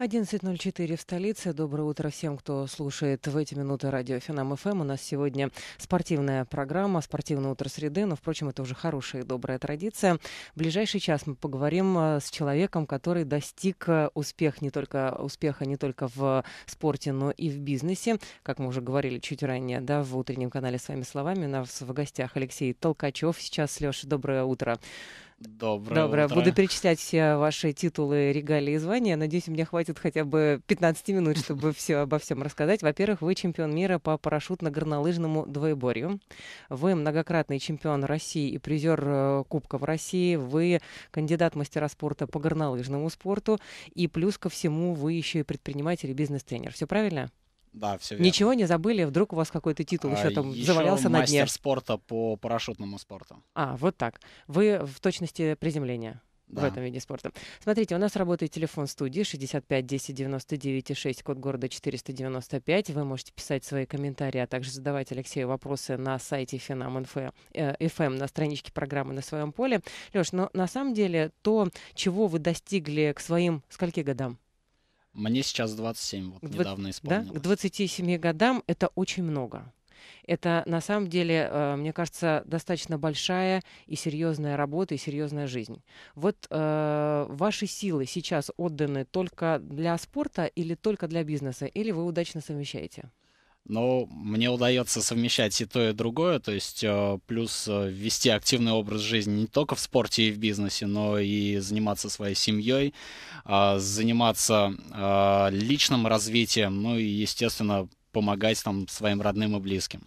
11.04 в столице. Доброе утро всем, кто слушает в эти минуты радио Финам ФМ. У нас сегодня спортивная программа, спортивное утро среды, но, впрочем, это уже хорошая и добрая традиция. В ближайший час мы поговорим э, с человеком, который достиг э, успех не только, успеха не только в спорте, но и в бизнесе. Как мы уже говорили чуть ранее, да, в утреннем канале «Своими словами» у нас в гостях Алексей Толкачев. Сейчас, Леша, доброе утро. Доброе, Доброе. утро. Буду перечислять все ваши титулы, регалии и звания. Надеюсь, у меня хватит хотя бы 15 минут, чтобы все обо всем рассказать. Во-первых, вы чемпион мира по парашютно-горнолыжному двоеборью. Вы многократный чемпион России и призер э, Кубка в России. Вы кандидат мастера спорта по горнолыжному спорту. И плюс ко всему вы еще и предприниматель и бизнес-тренер. Все правильно? Да, все верно. Ничего не забыли, вдруг у вас какой-то титул а, еще там еще завалялся на дне. мастер спорта по парашютному спорту. А, вот так. Вы в точности приземления да. в этом виде спорта. Смотрите, у нас работает телефон студии 65 10 99 6, код города 495. Вы можете писать свои комментарии, а также задавать Алексею вопросы на сайте Финам э, FM, на страничке программы «На своем поле». Леш, но на самом деле то, чего вы достигли к своим скольки годам? Мне сейчас 27, вот 20, недавно исполнилось. Да? К 27 годам это очень много. Это на самом деле, э, мне кажется, достаточно большая и серьезная работа и серьезная жизнь. Вот э, ваши силы сейчас отданы только для спорта или только для бизнеса, или вы удачно совмещаете? Но мне удается совмещать и то, и другое, то есть э, плюс э, вести активный образ жизни не только в спорте и в бизнесе, но и заниматься своей семьей, а, заниматься э, личным развитием, ну и, естественно, помогать там своим родным и близким.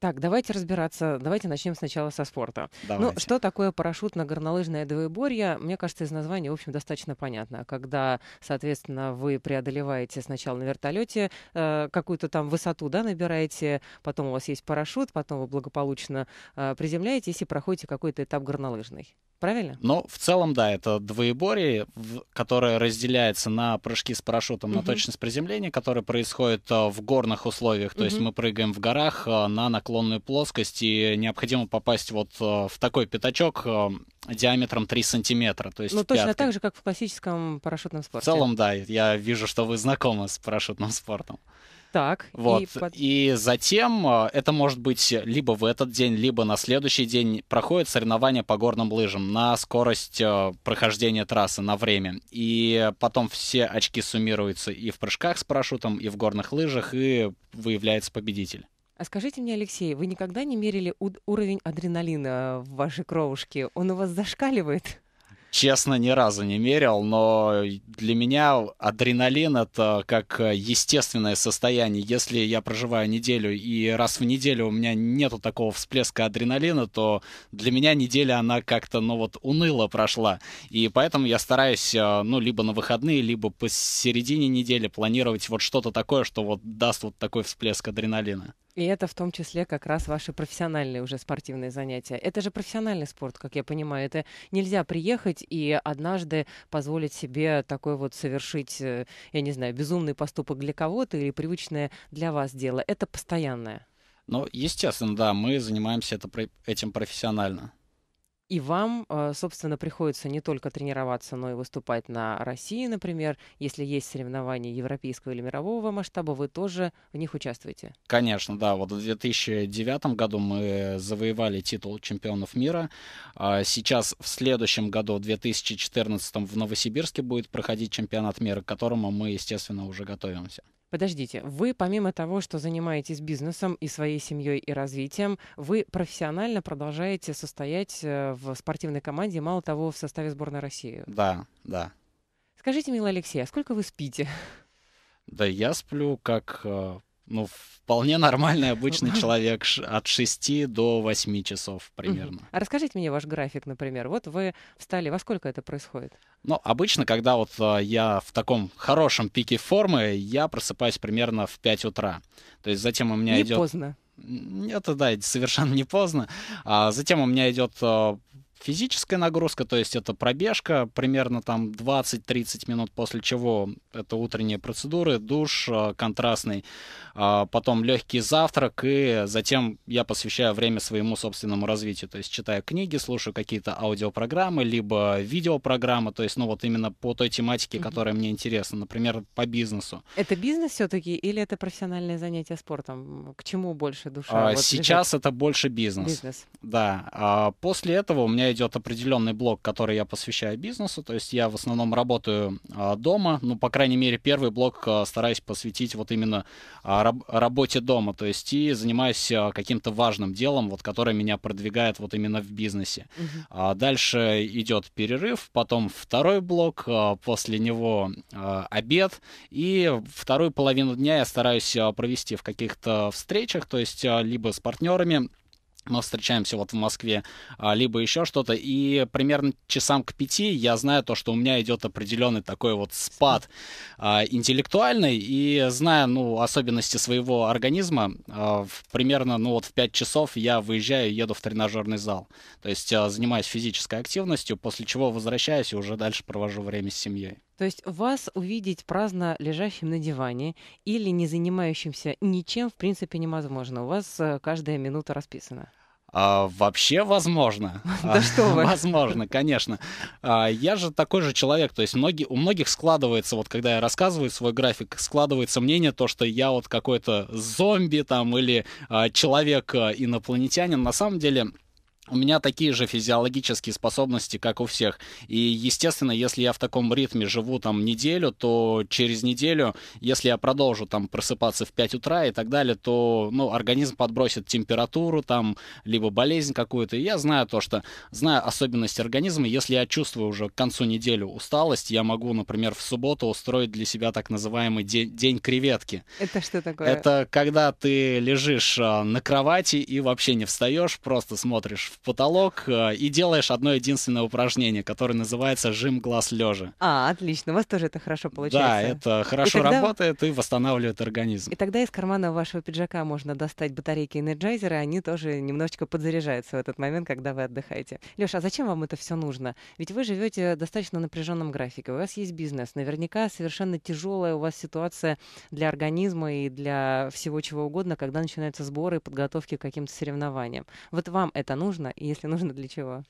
Так, давайте разбираться. Давайте начнем сначала со спорта. Ну, давайте. Ну, что такое парашютно-горнолыжное двоеборье? Мне кажется, из названия, в общем, достаточно понятно. Когда, соответственно, вы преодолеваете сначала на вертолете э, какую-то там высоту, да, набираете, потом у вас есть парашют, потом вы благополучно э, приземляетесь и проходите какой-то этап горнолыжный. Правильно? Но в целом, да, это двоеборье, которое разделяется на прыжки с парашютом, угу. на точность приземления, которое происходит э, в горных условиях. То угу. есть мы прыгаем в горах э, на наклонную плоскость, и необходимо попасть вот э, в такой пятачок диаметром 3 сантиметра. То есть ну, точно так же, как в классическом парашютном спорте. В целом, да, я вижу, что вы знакомы с парашютным спортом. Так. Вот. И, под... и затем э, это может быть либо в этот день, либо на следующий день проходит соревнование по горным лыжам на скорость э, прохождения трассы, на время. И потом все очки суммируются и в прыжках с парашютом, и в горных лыжах, и выявляется победитель. А скажите мне, Алексей, вы никогда не мерили уровень адреналина в вашей кровушке? Он у вас зашкаливает? Честно, ни разу не мерил, но для меня адреналин — это как естественное состояние. Если я проживаю неделю, и раз в неделю у меня нету такого всплеска адреналина, то для меня неделя, она как-то, ну вот, уныло прошла. И поэтому я стараюсь, э, ну, либо на выходные, либо посередине недели планировать вот что-то такое, что вот даст вот такой всплеск адреналина. И это в том числе как раз ваши профессиональные уже спортивные занятия. Это же профессиональный спорт, как я понимаю. Это нельзя приехать и однажды позволить себе такой вот совершить, э, я не знаю, безумный поступок для кого-то или привычное для вас дело. Это постоянное. Ну, естественно, да, мы занимаемся это, этим профессионально. И вам, э, собственно, приходится не только тренироваться, но и выступать на России, например. Если есть соревнования европейского или мирового масштаба, вы тоже в них участвуете? Конечно, да. Вот в 2009 году мы завоевали титул чемпионов мира. А сейчас в следующем году, в 2014, в Новосибирске будет проходить чемпионат мира, к которому мы, естественно, уже готовимся. Подождите, вы помимо того, что занимаетесь бизнесом и своей семьей и развитием, вы профессионально продолжаете состоять э, в спортивной команде, мало того, в составе сборной России. Да, да. Скажите, милый Алексей, а сколько вы спите? Да я сплю как, э, ну, вполне нормальный обычный человек, от 6 до 8 часов примерно. А расскажите мне ваш график, например. Вот вы встали, во сколько это происходит? Ну обычно, когда вот а, я в таком хорошем пике формы, я просыпаюсь примерно в 5 утра. То есть затем у меня Не идет... поздно. Это да, совершенно не поздно. А затем у меня идет а, физическая нагрузка, то есть это пробежка, примерно там 20-30 минут, после чего это утренние процедуры, душ а, контрастный, а, потом легкий завтрак, и затем я посвящаю время своему собственному развитию, то есть читаю книги, слушаю какие-то аудиопрограммы, либо видеопрограммы, то есть, ну вот именно по той тематике, mm-hmm. которая мне интересна, например, по бизнесу. Это бизнес все-таки или это профессиональное занятие спортом? К чему больше душа? А, вот сейчас лежит? это больше бизнес. Бизнес. Да. А после этого у меня идет определенный блок, который я посвящаю бизнесу. То есть я в основном работаю а, дома. Ну, по крайней мере, первый блок а, стараюсь посвятить вот именно а, работе дома. То есть и занимаюсь каким-то важным делом, вот которое меня продвигает вот именно в бизнесе. Угу. дальше идет перерыв, потом второй блок, после него обед. И вторую половину дня я стараюсь провести в каких-то встречах, то есть либо с партнерами, мы встречаемся вот в Москве, а, либо еще что-то. И примерно часам к пяти я знаю то, что у меня идет определенный такой вот спад а, интеллектуальный. И зная, ну, особенности своего организма, а, примерно, ну, вот в пять часов я выезжаю и еду в тренажерный зал. То есть занимаюсь физической активностью, после чего возвращаюсь и уже дальше провожу время с семьей. То есть вас увидеть праздно лежащим на диване или не занимающимся ничем в принципе невозможно. У вас э, каждая минута расписана. А, вообще возможно. Да что вы. Возможно, конечно. А, я же такой же человек, то есть многие, у многих складывается, вот когда я рассказываю свой график, складывается мнение то, что я вот какой-то зомби там или а, человек-инопланетянин. Э, на самом деле у меня такие же физиологические способности, как у всех. И, естественно, если я в таком ритме живу там неделю, то через неделю, если я продолжу там просыпаться в 5 утра и так далее, то, ну, организм подбросит температуру там, либо болезнь какую-то. И я знаю то, что, знаю особенности организма, если я чувствую уже к концу недели усталость, я могу, например, в субботу устроить для себя так называемый день, день креветки. Это что такое? Это когда ты лежишь а, на кровати и вообще не встаешь, просто смотришь в потолок э, и делаешь одно единственное упражнение, которое называется жим глаз лежа. А, отлично, у вас тоже это хорошо получается. Да, это хорошо и тогда... работает и восстанавливает организм. И тогда из кармана вашего пиджака можно достать батарейки энерджайзера, они тоже немножечко подзаряжаются в этот момент, когда вы отдыхаете. Леша, а зачем вам это все нужно? Ведь вы живете достаточно напряженном графике, у вас есть бизнес, наверняка совершенно тяжелая у вас ситуация для организма и для всего чего угодно, когда начинаются сборы и подготовки к каким-то соревнованиям. Вот вам это нужно, нужно и если нужно для чего.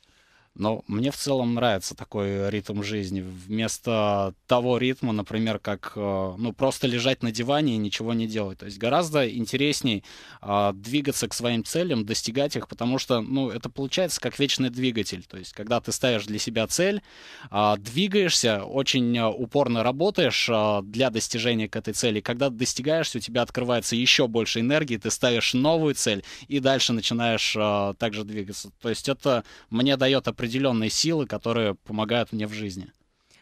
Но мне в целом нравится такой ритм жизни. Вместо того ритма, например, как э, ну, просто лежать на диване и ничего не делать. То есть гораздо интересней а, двигаться к своим целям, достигать их, потому что ну, это получается как вечный двигатель. То есть когда ты ставишь для себя цель, а, двигаешься, очень э, упорно работаешь а, для достижения к этой цели. Когда достигаешь, у тебя открывается еще больше энергии, ты ставишь новую цель и дальше начинаешь также двигаться. То есть это мне дает определенный определенные силы, которые помогают мне в жизни.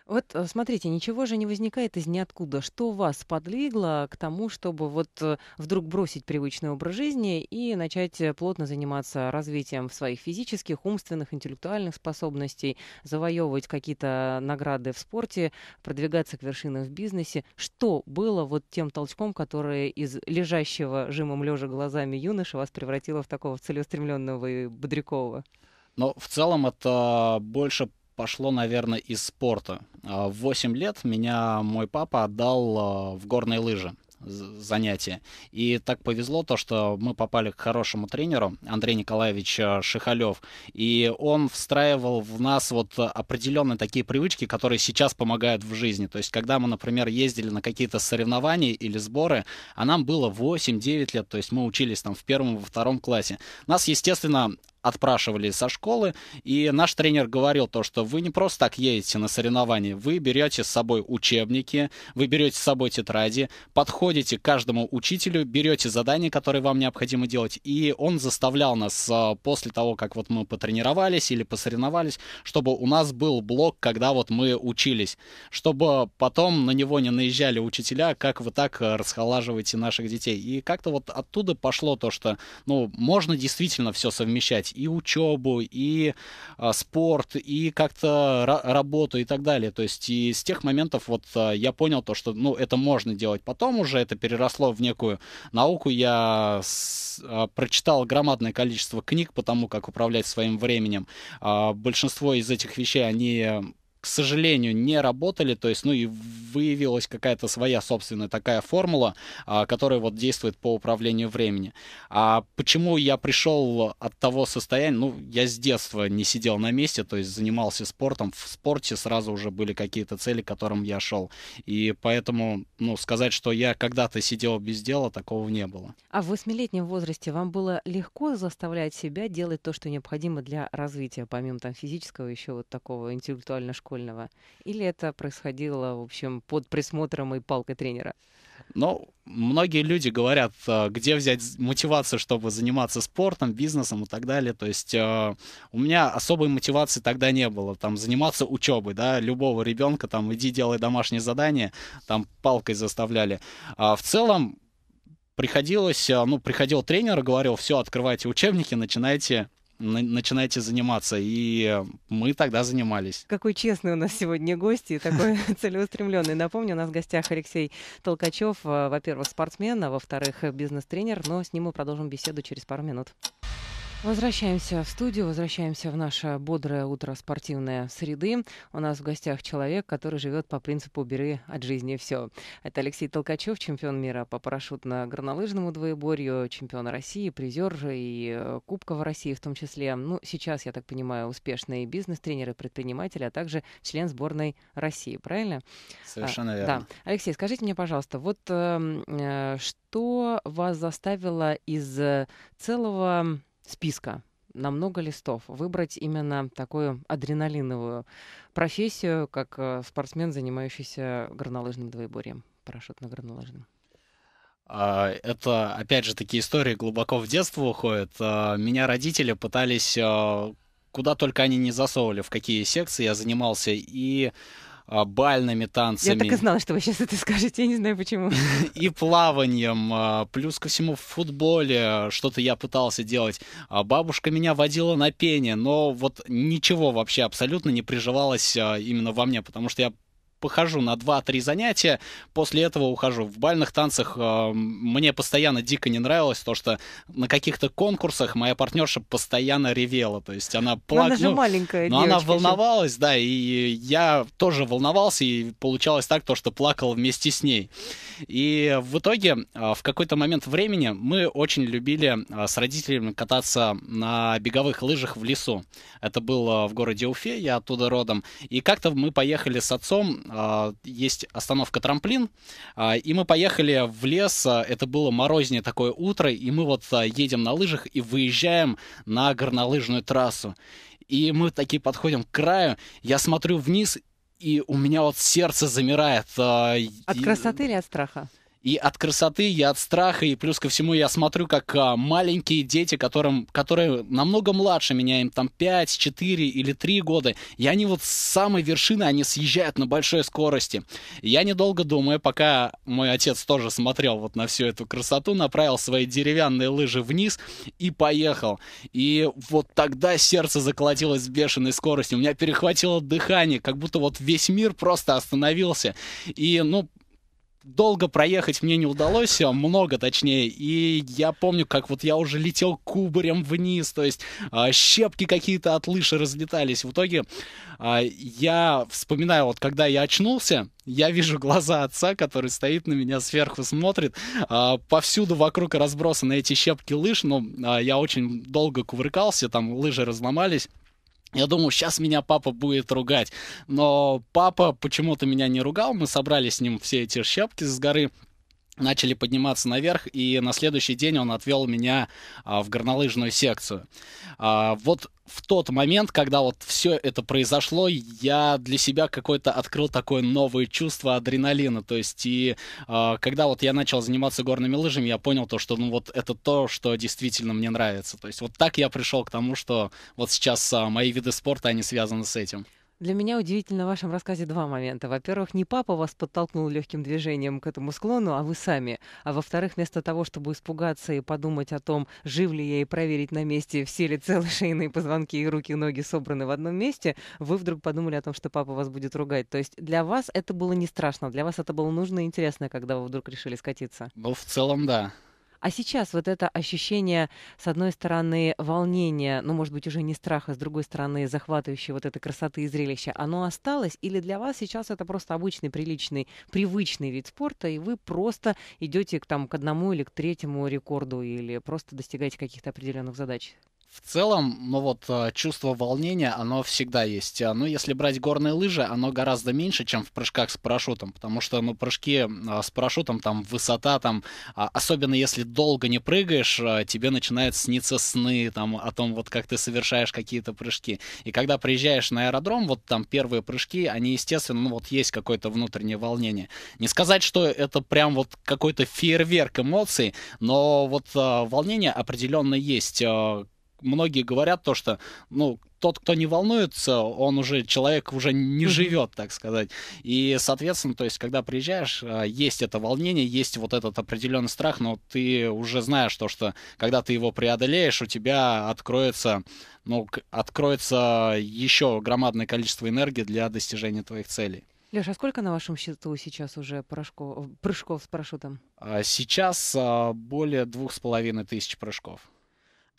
Вот э, смотрите, ничего же не возникает из ниоткуда. Что вас подвигло к тому, чтобы вот э, вдруг бросить привычный образ жизни и начать э, плотно заниматься развитием своих физических, умственных, интеллектуальных способностей, завоевывать какие-то награды в спорте, продвигаться к вершинам в бизнесе? Что было вот тем толчком, который из лежащего жимом лежа глазами юноши вас превратило в такого целеустремленного и бодрякового? Но в целом это больше пошло, наверное, из спорта. А в 8 лет меня мой папа отдал а, в горные лыжи занятия. И так повезло то, что мы попали к хорошему тренеру, Андрей Николаевич а, Шихалев, и он встраивал в нас вот определенные такие привычки, которые сейчас помогают в жизни. То есть, когда мы, например, ездили на какие-то соревнования или сборы, а нам было 8-9 лет, то есть мы учились там в первом, во втором классе, нас, естественно, отпрашивали со школы, и наш тренер говорил то, что вы не просто так едете на соревнования, вы берете с собой учебники, вы берете с собой тетради, подходите к каждому учителю, берете задания, которые вам необходимо делать, и он заставлял нас а, после того, как вот мы потренировались или посоревновались, чтобы у нас был блок, когда вот мы учились, чтобы потом на него не наезжали учителя, как вы так а, расхолаживаете наших детей. И как-то вот оттуда пошло то, что, ну, можно действительно все совмещать и учебу, и а, спорт, и как-то работу и так далее. То есть и с тех моментов вот а, я понял то, что ну это можно делать потом уже, это переросло в некую науку. Я с, а, прочитал громадное количество книг по тому, как управлять своим временем. А, большинство из этих вещей, они сожалению, не работали, то есть, ну и выявилась какая-то своя собственная такая формула, а, которая вот действует по управлению времени. А почему я пришел от того состояния, ну, я с детства не сидел на месте, то есть занимался спортом, в спорте сразу уже были какие-то цели, к которым я шел, и поэтому, ну, сказать, что я когда-то сидел без дела, такого не было. А в восьмилетнем возрасте вам было легко заставлять себя делать то, что необходимо для развития, помимо там физического, еще вот такого интеллектуально-школьного школьного? Или это происходило, в общем, под присмотром и палкой тренера? Ну, многие люди говорят, э, где взять мотивацию, чтобы заниматься спортом, бизнесом и так далее. То есть э, у меня особой мотивации тогда не было. Там заниматься учебой, да, любого ребенка, там иди делай домашнее задание, там палкой заставляли. А в целом приходилось, э, ну, приходил тренер, говорил, все, открывайте учебники, начинайте начинайте заниматься. И мы тогда занимались. Какой честный у нас сегодня гость и такой целеустремленный. Напомню, у нас в гостях Алексей Толкачев, э, во-первых, спортсмен, а во-вторых, э, бизнес-тренер. Но с ним мы продолжим беседу через пару минут. Возвращаемся в студию, возвращаемся в наше бодрое утро спортивной среды. У нас в гостях человек, который живет по принципу «бери от жизни все». Это Алексей Толкачев, чемпион мира по парашютно-горнолыжному двоеборью, чемпион России, призер и э, Кубка в России в том числе. Ну, сейчас, я так понимаю, успешный бизнес-тренер и предприниматель, а также член сборной России, правильно? Совершенно а, верно. Да. Алексей, скажите мне, пожалуйста, вот эм, э, что вас заставило из э, целого списка на много листов, выбрать именно такую адреналиновую профессию, как э, спортсмен, занимающийся горнолыжным двоеборьем, парашютно-горнолыжным? А, это, опять же, такие истории глубоко в детство уходят. А, меня родители пытались, а, куда только они не засовывали, в какие секции я занимался, и а, бальными танцами. Я так и знала, что вы сейчас это скажете, я не знаю почему. И плаванием, а, плюс ко всему в футболе а, что-то я пытался делать. Бабушка меня водила на пение, но вот ничего вообще абсолютно не приживалось именно во мне, потому что я похожу на 2-3 занятия, после этого ухожу. В бальных танцах э, мне постоянно дико не нравилось то, что на каких-то конкурсах моя партнерша постоянно ревела, то есть она плакала. Ну, она же ну, маленькая Но ну, девочка, она волновалась, же. да, и я тоже волновался, и получалось так, то, что плакал вместе с ней. И в итоге э, в какой-то момент времени мы очень любили э, с родителями кататься на беговых лыжах в лесу. Это было в городе Уфе, я оттуда родом. И как-то мы поехали с отцом а, есть остановка трамплин, а, и мы поехали в лес, а, это было морознее такое утро, и мы вот едем на лыжах и выезжаем на горнолыжную трассу. И мы такие подходим к краю, я смотрю вниз, и у меня вот сердце замирает. От и... красоты или от страха? и от красоты, и от страха, и плюс ко всему я смотрю, как а, маленькие дети, которым, которые намного младше меня, им там 5, 4 или 3 года, и они вот с самой вершины, они съезжают на большой скорости. Я недолго думаю, пока мой отец тоже смотрел вот на всю эту красоту, направил свои деревянные лыжи вниз и поехал. И вот тогда сердце заколотилось с бешеной скоростью, у меня перехватило дыхание, как будто вот весь мир просто остановился. И, ну, долго проехать мне не удалось, а много точнее, и я помню, как вот я уже летел кубарем вниз, то есть а, щепки какие-то от лыжи разлетались. В итоге а, я вспоминаю, вот когда я очнулся, я вижу глаза отца, который стоит на меня сверху, смотрит. повсюду вокруг разбросаны эти щепки лыж, но я очень долго кувыркался, там лыжи разломались. Я думал, сейчас меня папа будет ругать. Но папа почему-то меня не ругал. Мы собрали с ним все эти щепки с горы начали подниматься наверх, и на следующий день он отвел меня а, в горнолыжную секцию. А, вот в тот момент, когда вот все это произошло, я для себя какое-то открыл такое новое чувство адреналина. То есть, и э, когда вот я начал заниматься горными лыжами, я понял то, что ну вот это то, что действительно мне нравится. То есть, вот так я пришел к тому, что вот сейчас э, мои виды спорта, они связаны с этим. Для меня удивительно в вашем рассказе два момента. Во-первых, не папа вас подтолкнул легким движением к этому склону, а вы сами. А во-вторых, вместо того, чтобы испугаться и подумать о том, жив ли я и проверить на месте, все ли целы шейные позвонки и руки и ноги собраны в одном месте, вы вдруг подумали о том, что папа вас будет ругать. То есть для вас это было не страшно, для вас это было нужно и интересно, когда вы вдруг решили скатиться. Ну, в целом, да. А сейчас вот это ощущение, с одной стороны, волнения, ну, может быть, уже не страха, с другой стороны, захватывающей вот этой красоты и зрелища, оно осталось? Или для вас сейчас это просто обычный, приличный, привычный вид спорта, и вы просто идете к, там, к одному или к третьему рекорду, или просто достигаете каких-то определенных задач? В целом, ну вот, э, чувство волнения, оно всегда есть. Э, но ну, если брать горные лыжи, оно гораздо меньше, чем в прыжках с парашютом, потому что, ну, прыжки э, с парашютом, там, высота, там, а, особенно если долго не прыгаешь, тебе начинают сниться сны, там, о том, вот, как ты совершаешь какие-то прыжки. И когда приезжаешь на аэродром, вот, там, первые прыжки, они, естественно, ну, вот, есть какое-то внутреннее волнение. Не сказать, что это прям вот какой-то фейерверк эмоций, но вот волнение определенно есть многие говорят то, что, ну, тот, кто не волнуется, он уже, человек уже не живет, так сказать. И, соответственно, то есть, когда приезжаешь, а, есть это волнение, есть вот этот определенный страх, но ты уже знаешь то, что когда ты его преодолеешь, у тебя откроется, ну, откроется еще громадное количество энергии для достижения твоих целей. Леша, а сколько на вашем счету сейчас уже прыжков, э, прыжков с парашютом? А сейчас а, более двух с половиной тысяч прыжков.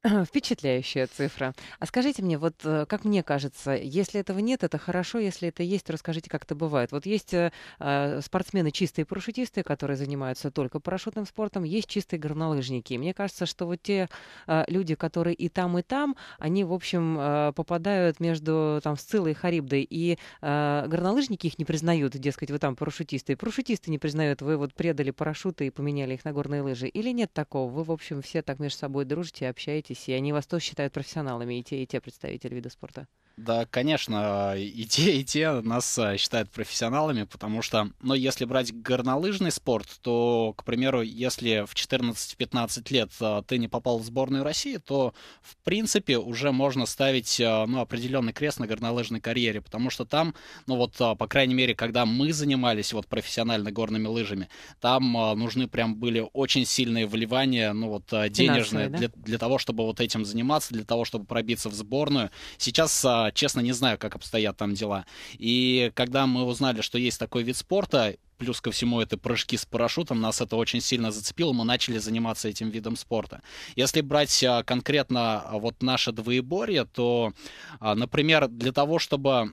Впечатляющая цифра. А скажите мне, вот э, как мне кажется, если этого нет, это хорошо, если это есть, то расскажите, как это бывает. Вот есть э, э спортсмены чистые парашютисты, которые занимаются только парашютным спортом, есть чистые горнолыжники. И мне кажется, что вот те э, люди, которые и там, и там, они, в общем, попадают между там с и Харибдой, и горнолыжники их не признают, дескать, вы там парашютисты, и парашютисты не признают, вы вот предали парашюты и поменяли их на горные лыжи. Или нет такого? Вы, в общем, все так между собой дружите, общаетесь общаетесь, и они вас тоже считают профессионалами, и те, и те представители вида спорта. Да, конечно, и те, и те нас э, считают профессионалами, потому что, ну, если брать горнолыжный спорт, то, к примеру, если в 14-15 лет э, ты не попал в сборную России, то, в принципе, уже можно ставить, э, ну, определенный крест на горнолыжной карьере, потому что там, ну, вот, по крайней мере, когда мы занимались вот профессионально горными лыжами, там нужны прям были очень сильные вливания, ну, вот, денежные, для, для того, чтобы чтобы вот этим заниматься, для того, чтобы пробиться в сборную. Сейчас, а, честно, не знаю, как обстоят там дела. И когда мы узнали, что есть такой вид спорта, плюс ко всему это прыжки с парашютом, нас это очень сильно зацепило, мы начали заниматься этим видом спорта. Если брать а, конкретно а, вот наше двоеборье, то, например, для того, чтобы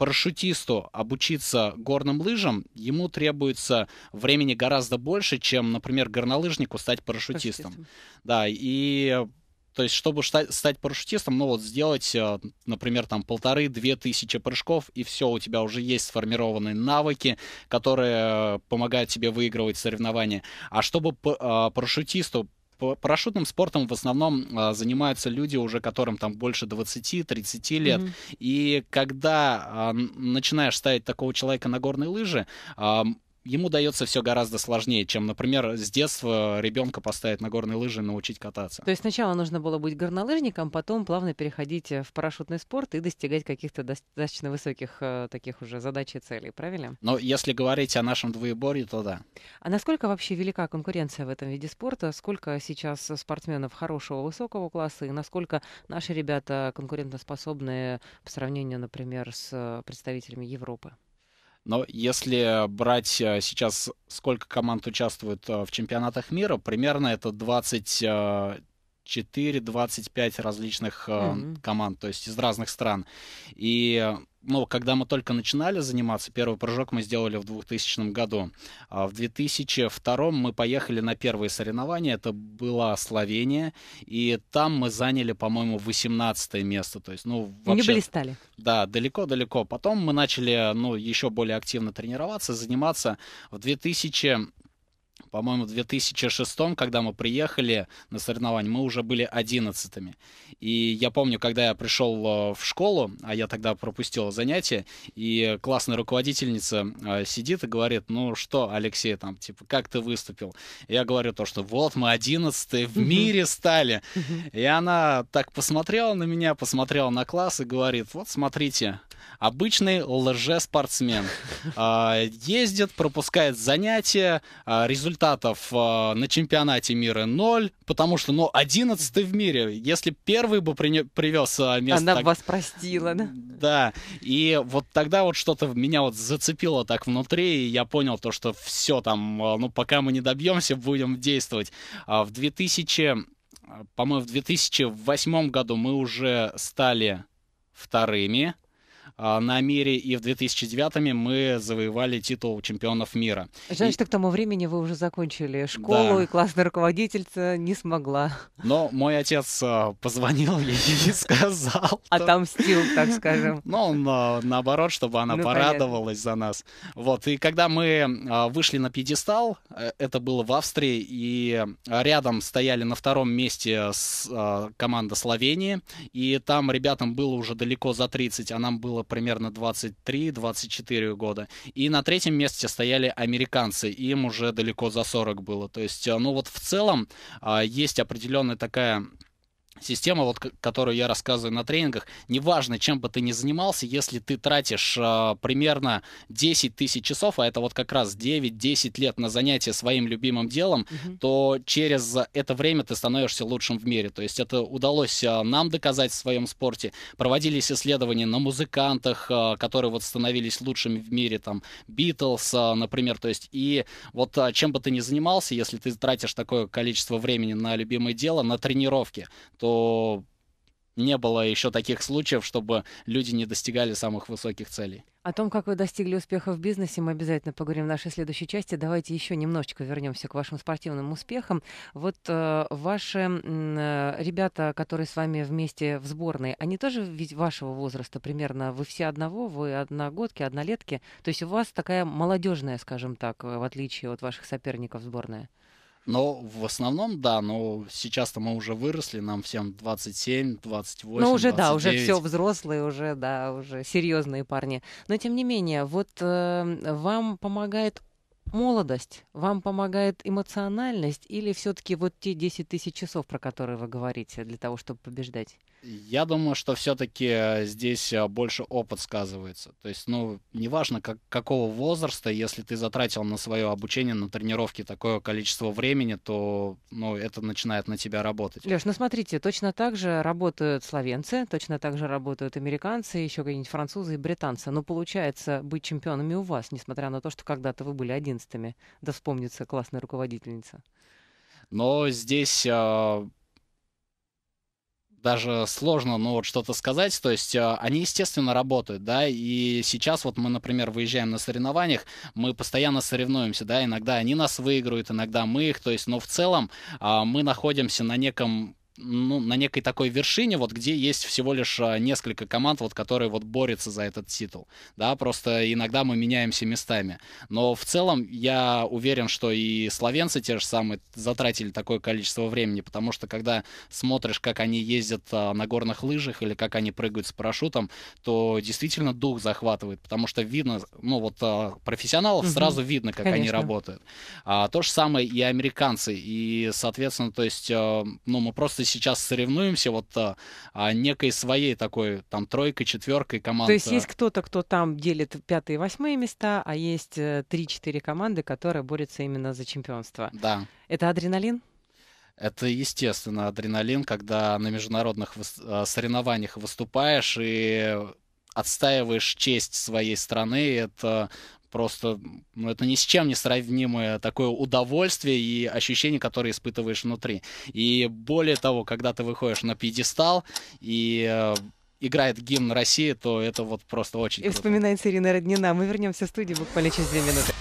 парашютисту обучиться горным лыжам, ему требуется времени гораздо больше, чем, например, горнолыжнику стать парашютистом. парашютистом. Да, и то есть, чтобы стать парашютистом, ну вот сделать, э, например, там полторы-две тысячи прыжков, и все, у тебя уже есть сформированные навыки, которые э, помогают тебе выигрывать соревнования. А чтобы э, парашютисту парашютным спортом в основном а, занимаются люди уже, которым там больше 20-30 лет. Mm-hmm. И когда а, начинаешь ставить такого человека на горные лыжи, ему дается все гораздо сложнее, чем, например, с детства ребенка поставить на горные лыжи и научить кататься. То есть сначала нужно было быть горнолыжником, потом плавно переходить э, в парашютный спорт и достигать каких-то достаточно высоких э, таких уже задач и целей, правильно? Но если говорить о нашем двоеборье, то да. А насколько вообще велика конкуренция в этом виде спорта? Сколько сейчас спортсменов хорошего, высокого класса и насколько наши ребята конкурентоспособны по сравнению, например, с э, представителями Европы? Но если брать э, сейчас, сколько команд участвует э, в чемпионатах мира, примерно это 24-25 э, различных mm-hmm. команд, то есть из разных стран. И ну, когда мы только начинали заниматься, первый прыжок мы сделали в 2000 году. А в 2002 мы поехали на первые соревнования, это была Словения, и там мы заняли, по-моему, 18 место. То есть, ну, вообще... Не блистали. Да, далеко-далеко. Потом мы начали, ну, еще более активно тренироваться, заниматься. В 2000 по-моему, в 2006, когда мы приехали на соревнования, мы уже были 11 -ми. И я помню, когда я пришел э, в школу, а я тогда пропустил занятие, и классная руководительница э, сидит и говорит, ну что, Алексей, там, типа, как ты выступил? я говорю то, что вот мы 11 в мире стали. И она так посмотрела на меня, посмотрела на класс и говорит, вот смотрите, обычный лже-спортсмен. А, ездит, пропускает занятия, а, результатов а, на чемпионате мира ноль, потому что, ну, одиннадцатый в мире. Если первый бы привез место... Она так... вас простила, да? Да. И вот тогда вот что-то меня вот зацепило так внутри, и я понял то, что все там, ну, пока мы не добьемся, будем действовать. В 2000 по-моему, в 2008 году мы уже стали вторыми. А, на мире, и в 2009 мы завоевали титул чемпионов мира. Жаль, и... что к тому времени вы уже закончили школу, да. и классная руководительница не смогла. Но мой отец а, позвонил ей и сказал. Отомстил, так скажем. Ну, он наоборот, чтобы она ну, порадовалась за нас. Вот, и когда мы а, вышли на пьедестал, э, это было в Австрии, и рядом стояли на втором месте команда Словении, и там ребятам было уже далеко за 30, а нам было примерно 23-24 года. И на третьем месте стояли американцы, им уже далеко за 40 было. То есть, э, ну вот в целом а, есть определенная такая система, вот, которую я рассказываю на тренингах, неважно, чем бы ты ни занимался, если ты тратишь э, примерно 10 тысяч часов, а это вот как раз 9-10 лет на занятия своим любимым делом, угу. то через это время ты становишься лучшим в мире. То есть это удалось э, нам доказать в своем спорте. Проводились исследования на музыкантах, э, которые вот становились лучшими в мире, там, Битлз, э, например. То есть и вот э, чем бы ты ни занимался, если ты тратишь такое количество времени на любимое дело, на тренировки, то что не было еще таких случаев, чтобы люди не достигали самых высоких целей. О том, как вы достигли успеха в бизнесе, мы обязательно поговорим в нашей следующей части. Давайте еще немножечко вернемся к вашим спортивным успехам. Вот э, ваши э, ребята, которые с вами вместе в сборной, они тоже ведь вашего возраста примерно? Вы все одного, вы одногодки, однолетки. То есть у вас такая молодежная, скажем так, э, в отличие от ваших соперников сборная? Но в основном, да, но сейчас-то мы уже выросли, нам всем 27, 28, Ну уже 29. да, уже все взрослые, уже да, уже серьезные парни. Но тем не менее, вот э, вам помогает молодость? Вам помогает эмоциональность или все-таки вот те 10 тысяч часов, про которые вы говорите, для того, чтобы побеждать? Я думаю, что все-таки э, здесь э, больше опыт сказывается. То есть, ну, неважно, как, какого возраста, если ты затратил на свое обучение, на тренировки такое количество времени, то, ну, это начинает на тебя работать. Леш, ну смотрите, точно так же работают словенцы, точно так же работают американцы, еще какие-нибудь французы и британцы. Но получается быть чемпионами у вас, несмотря на то, что когда-то вы были 11 достоинствами, да вспомнится классная руководительница. Но здесь э, даже сложно, ну вот что-то сказать. То есть э, они, естественно, работают, да. И сейчас вот мы, например, выезжаем на соревнованиях, мы постоянно соревнуемся, да. Иногда они нас выигрывают, иногда мы их. То есть, но в целом э, мы находимся на неком ну, на некой такой вершине, вот где есть всего лишь а, несколько команд, вот которые вот борются за этот титул, да, просто иногда мы меняемся местами, но в целом я уверен, что и словенцы те же самые затратили такое количество времени, потому что когда смотришь, как они ездят а, на горных лыжах или как они прыгают с парашютом, то действительно дух захватывает, потому что видно, ну вот а, профессионалов угу. сразу видно, как Конечно. они работают. А, то же самое и американцы, и, соответственно, то есть, ну, мы просто кажется, сейчас соревнуемся вот а, а, некой своей такой там тройкой, четверкой команд. То есть э. есть кто-то, кто там делит пятые и восьмые места, а есть э, три-четыре команды, которые борются именно за чемпионство. Да. Это адреналин? Это, естественно, адреналин, когда на международных а, соревнованиях выступаешь и отстаиваешь честь своей страны. Это просто ну, это ни с чем не сравнимое такое удовольствие и ощущение, которое испытываешь внутри. И более того, когда ты выходишь на пьедестал и э, играет гимн России, то это вот просто очень И круто. Ирина Роднина. А мы вернемся в студию буквально через две минуты.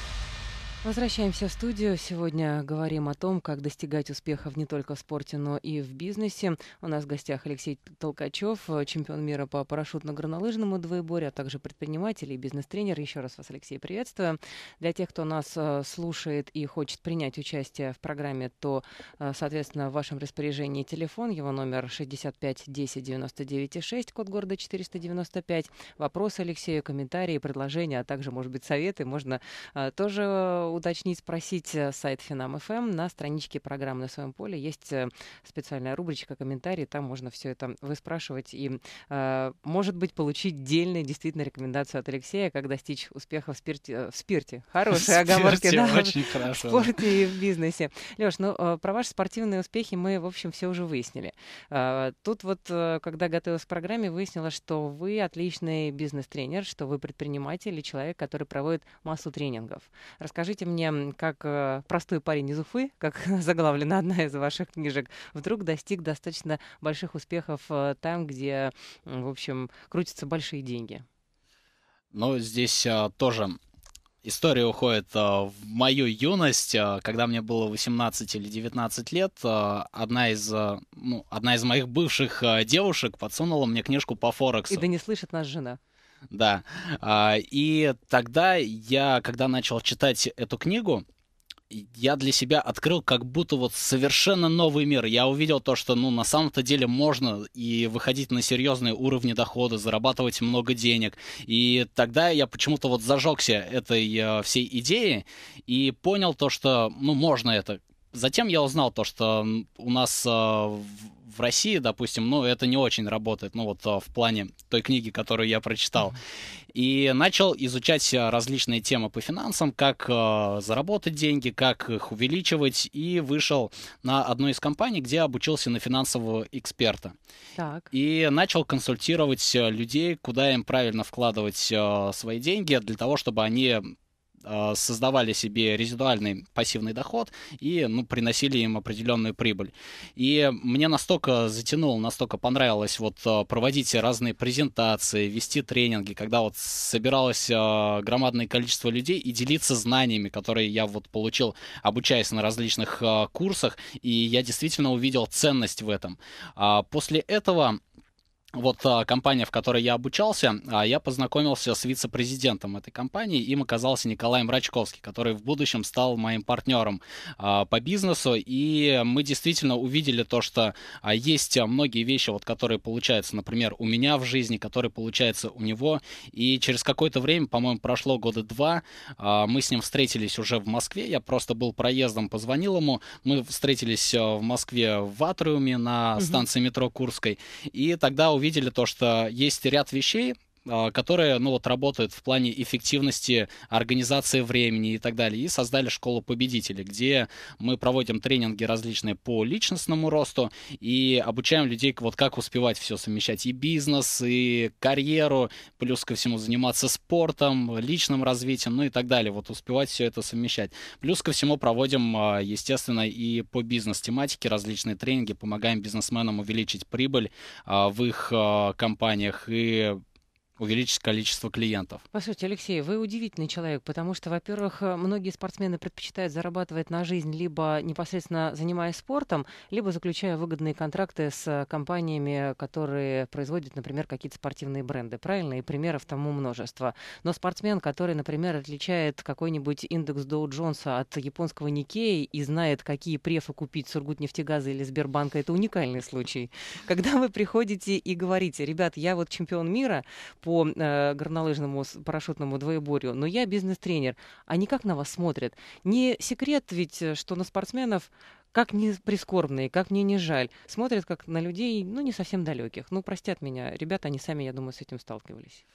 Возвращаемся в студию. Сегодня говорим о том, как достигать успехов не только в спорте, но и в бизнесе. У нас в гостях Алексей Толкачев, э, чемпион мира по парашютно-горнолыжному двоеборью, а также предприниматель и бизнес-тренер. Еще раз вас, Алексей, приветствую. Для тех, кто нас э, слушает и хочет принять участие в программе, то, э, соответственно, в вашем распоряжении телефон, его номер 65 10 99 6, код города 495. Вопросы Алексею, комментарии, предложения, а также, может быть, советы можно тоже уточнить, спросить э, сайт финам Финам.ФМ. На страничке программы «На своем поле» есть э, специальная рубричка «Комментарии». Там можно все это выспрашивать и, э, может быть, получить дельную действительно рекомендацию от Алексея, как достичь успеха в спирте. В спирте. Хорошие оговорки, да? очень хорошо. В спорте и в бизнесе. Леш, ну, про ваши спортивные успехи мы, в общем, все уже выяснили. Тут вот, когда готовилась к программе, выяснилось, что вы отличный бизнес-тренер, что вы предприниматель или человек, который проводит массу тренингов. Расскажите, Расскажите мне, как э, простой парень из Уфы, как заглавлена одна из ваших книжек, вдруг достиг достаточно больших успехов э, там, где, в общем, крутятся большие деньги? Ну, здесь а, тоже история уходит а, в мою юность, а, когда мне было 18 или 19 лет. А, одна из, а, ну, одна из моих бывших а, девушек подсунула мне книжку по Форексу. И да не слышит нас жена. Да. А, и тогда я, когда начал читать эту книгу, я для себя открыл как будто вот совершенно новый мир. Я увидел то, что, ну, на самом-то деле можно и выходить на серьезные уровни дохода, зарабатывать много денег. И тогда я почему-то вот зажегся этой э, всей идеей и понял то, что, ну, можно это затем я узнал то, что у нас э, в России, допустим, ну, это не очень работает, ну, вот э, в плане той книги, которую я прочитал. И начал изучать э, различные темы по финансам, как э, заработать деньги, как их увеличивать, и вышел на одну из компаний, где обучился на финансового эксперта. Так. И начал консультировать людей, куда им правильно вкладывать э, свои деньги для того, чтобы они Э, создавали себе резидуальный пассивный доход и ну, приносили им определенную прибыль. И мне настолько затянуло, настолько понравилось вот э, проводить разные презентации, вести тренинги, когда вот собиралось э, громадное количество людей и делиться знаниями, которые я вот получил, обучаясь на различных курсах, и я действительно увидел ценность в этом. А после этого вот а, компания, в которой я обучался, а, я познакомился с вице-президентом этой компании, им оказался Николай Мрачковский, который в будущем стал моим партнером а, по бизнесу, и мы действительно увидели то, что есть многие вещи, вот, которые получаются, например, у меня в жизни, которые получаются у него, и через какое-то время, по-моему, прошло года два, мы с ним встретились уже в Москве, я просто был проездом, позвонил ему, мы встретились э, в Москве в Атриуме на станции метро Курской, и тогда увидели то, что есть ряд вещей, а, которые, ну вот, работают в плане эффективности организации времени и так далее, и создали школу победителей, где мы проводим тренинги различные по личностному росту и обучаем людей, вот как успевать все совмещать, и бизнес, и карьеру, плюс ко всему заниматься спортом, личным развитием, ну и так далее, вот успевать все это совмещать. Плюс ко всему проводим, а, естественно, и по бизнес-тематике различные тренинги, помогаем бизнесменам увеличить прибыль а, в их компаниях и увеличить количество клиентов. Послушайте, Алексей, вы удивительный человек, потому что, во-первых, э, многие спортсмены предпочитают зарабатывать на жизнь либо непосредственно занимаясь спортом, либо заключая выгодные контракты с э, компаниями, которые производят, например, какие-то спортивные бренды. Правильно? И примеров тому множество. Но спортсмен, который, например, отличает какой-нибудь индекс Доу Джонса от японского Никеи и знает, какие префы купить Сургутнефтегаза или Сбербанка, это уникальный случай. Когда вы приходите и говорите, ребят, я вот чемпион мира по по э, горнолыжному парашютному двоеборью, но я бизнес-тренер. Они как на вас смотрят? Не секрет ведь, э, что на спортсменов как не прискорбные, как мне не жаль, смотрят как на людей, ну, не совсем далеких. Ну, простят меня, ребята, они сами, я думаю, с этим сталкивались.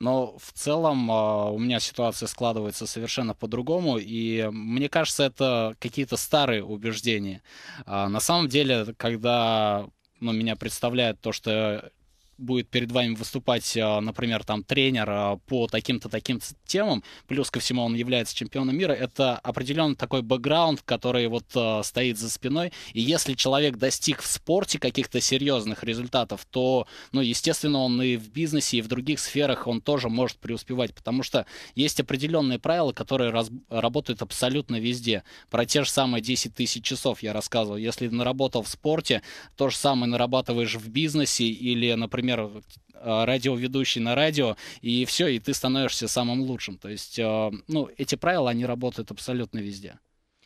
Но в целом э, у меня ситуация складывается совершенно по-другому, и мне кажется, это какие-то старые убеждения. А на самом деле, когда ну, меня представляет то, что будет перед вами выступать, а, например, там тренер а, по таким-то таким темам, плюс ко всему он является чемпионом мира, это определенно такой бэкграунд, который вот а, стоит за спиной. И если человек достиг в спорте каких-то серьезных результатов, то, ну, естественно, он и в бизнесе, и в других сферах он тоже может преуспевать, потому что есть определенные правила, которые раз, работают абсолютно везде. Про те же самые 10 тысяч часов я рассказывал. Если наработал в спорте, то же самое нарабатываешь в бизнесе или, например, например, а, радиоведущий на радио, и все, и ты становишься самым лучшим. То есть, а, ну, эти правила, они работают абсолютно везде.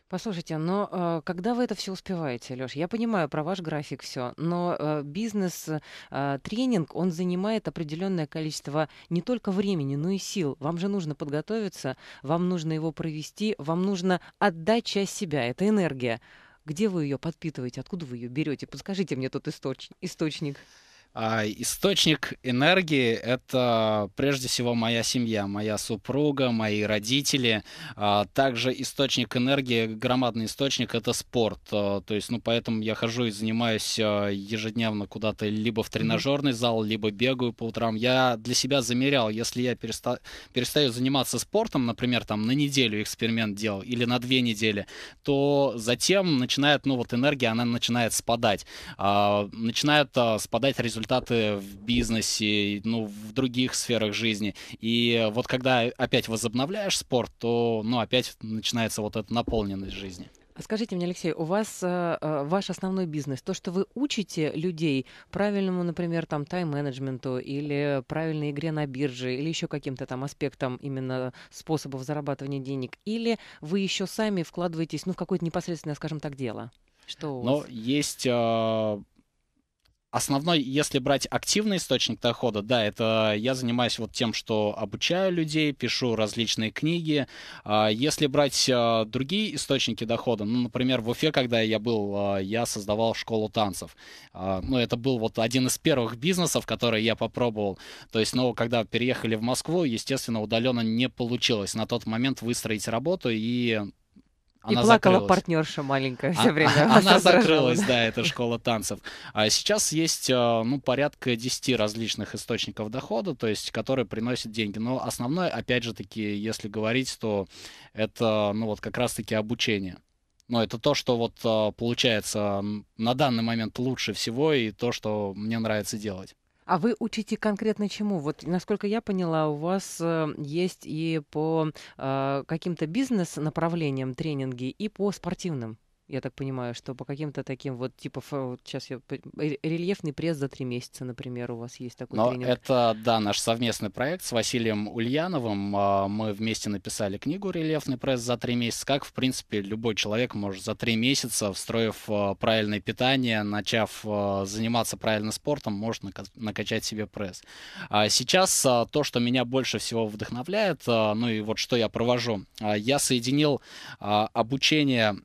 Послушайте, но э, когда вы это все успеваете, Леш? Я понимаю про ваш график все, но э, бизнес-тренинг, э, он занимает определенное количество не только времени, но и сил. Вам же нужно подготовиться, вам нужно его провести, вам нужно отдать часть себя, это энергия. Где вы ее подпитываете, откуда вы ее берете? Подскажите мне тот источ... источник. А, источник энергии — это прежде всего моя семья, моя супруга, мои родители. А, также источник энергии, громадный источник — это спорт. А, то есть, ну, поэтому я хожу и занимаюсь ежедневно куда-то либо в тренажерный зал, либо бегаю по утрам. Я для себя замерял, если я переста... перестаю заниматься спортом, например, там на неделю эксперимент делал или на две недели, то затем начинает, ну, вот энергия, она начинает спадать. Начинает спадать результат результаты в бизнесе, ну, в других сферах жизни. И вот когда опять возобновляешь спорт, то, ну, опять начинается вот эта наполненность жизни. А скажите мне, Алексей, у вас э, э ваш основной бизнес, то, что вы учите людей правильному, например, там тайм-менеджменту или правильной игре на бирже или еще каким-то там аспектам именно способов зарабатывания денег, или вы еще сами вкладываетесь, ну, в какое-то непосредственное, скажем так, дело? Что у вас? Но есть э, Основной, если брать активный источник дохода, да, это я занимаюсь вот тем, что обучаю людей, пишу различные книги. А, если брать а, другие источники дохода, ну, например, в Уфе, когда я был, а, я создавал школу танцев. Ну, это был вот один из первых бизнесов, который я попробовал. То есть, ну, когда переехали в Москву, естественно, удаленно не получилось на тот момент выстроить работу и она и плакала закрылась. партнерша маленькая а, все время. А, она, закрылась, да, эта школа танцев. А сейчас есть э, ну, порядка 10 различных источников дохода, то есть которые приносят деньги. Но основное, опять же таки, если говорить, то это ну, вот как раз-таки обучение. Но это то, что вот э, получается на данный момент лучше всего и то, что мне нравится делать. А вы учите конкретно чему? Вот, насколько я поняла, у вас э, есть и по э, каким-то бизнес-направлениям тренинги, и по спортивным я так понимаю, что по каким-то таким вот, типа, вот сейчас я... Рельефный пресс за три месяца, например, у вас есть такой Но тренинг. Это, да, наш совместный проект с Василием Ульяновым. А, мы вместе написали книгу «Рельефный пресс за три месяца». Как, в принципе, любой человек может за три месяца, встроив а, правильное питание, начав а, заниматься правильно спортом, может накачать себе пресс. Сейчас то, что меня больше всего вдохновляет, ну и вот что я провожу. Я соединил обучение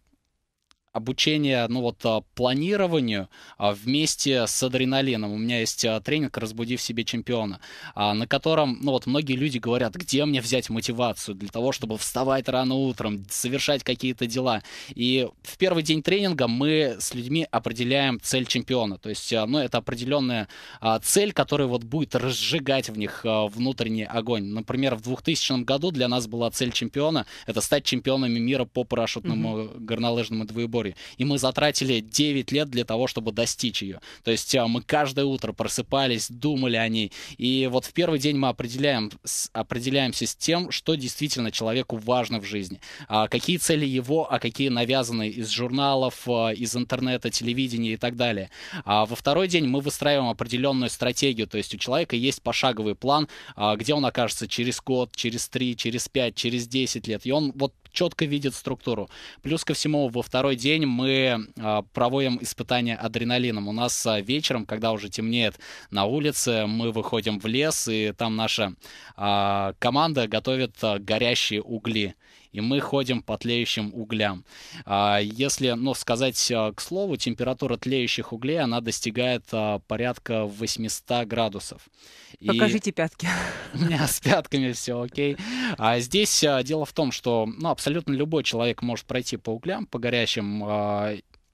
обучение, ну вот, а, планированию а, вместе с адреналином. У меня есть а, тренинг «Разбуди в себе чемпиона», на котором, ну вот, многие люди говорят, где мне взять мотивацию для того, чтобы вставать рано утром, совершать какие-то дела. И в первый день тренинга мы с людьми определяем цель чемпиона. То есть, ну, это определенная цель, которая вот будет разжигать в них внутренний огонь. Например, в 2000 году для нас была цель чемпиона — это стать чемпионами мира по парашютному mm-hmm. горнолыжному двоеборью категории. И мы затратили 9 лет для того, чтобы достичь ее. То есть а, мы каждое утро просыпались, думали о ней. И вот в первый день мы определяем, определяемся с тем, что действительно человеку важно в жизни. А, какие цели его, а какие навязаны из журналов, а, из интернета, телевидения и так далее. А во второй день мы выстраиваем определенную стратегию. То есть у человека есть пошаговый план, где он окажется через год, через три, через пять, через десять лет. И он вот четко видит структуру. Плюс ко всему, во второй день мы э, проводим испытания адреналином. У нас э, вечером, когда уже темнеет на улице, мы выходим в лес, и там наша э, команда готовит э, горящие угли и мы ходим по тлеющим углям. А, если, ну, сказать а, к слову, температура тлеющих углей, она достигает а, порядка 800 градусов. Покажите и... пятки. С пятками все окей. А здесь дело в том, что ну, абсолютно любой человек может пройти по углям, по горячим,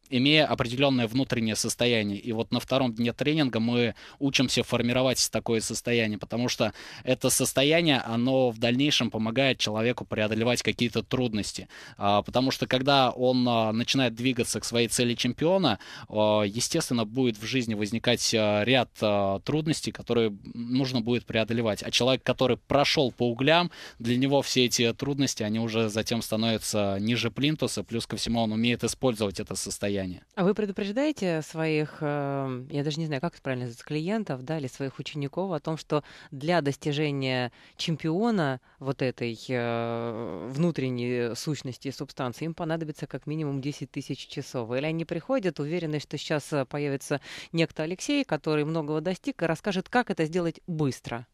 имея определенное внутреннее состояние. И вот на втором дне тренинга мы учимся формировать такое состояние, потому что это состояние, оно в дальнейшем помогает человеку преодолевать какие-то трудности. А, потому что когда он а, начинает двигаться к своей цели чемпиона, а, естественно, будет в жизни возникать ряд трудностей, которые нужно будет преодолевать. А человек, который прошел по углям, для него все эти трудности, они уже затем становятся ниже плинтуса, плюс ко всему он умеет использовать это состояние состояние. А вы предупреждаете своих, эм, я даже не знаю, как это правильно называется, клиентов, да, или своих учеников о том, что для достижения чемпиона вот этой э, внутренней сущности и субстанции им понадобится как минимум 10 тысяч часов. Или они приходят, уверены, что сейчас э, появится некто Алексей, который многого достиг, и расскажет, как это сделать быстро.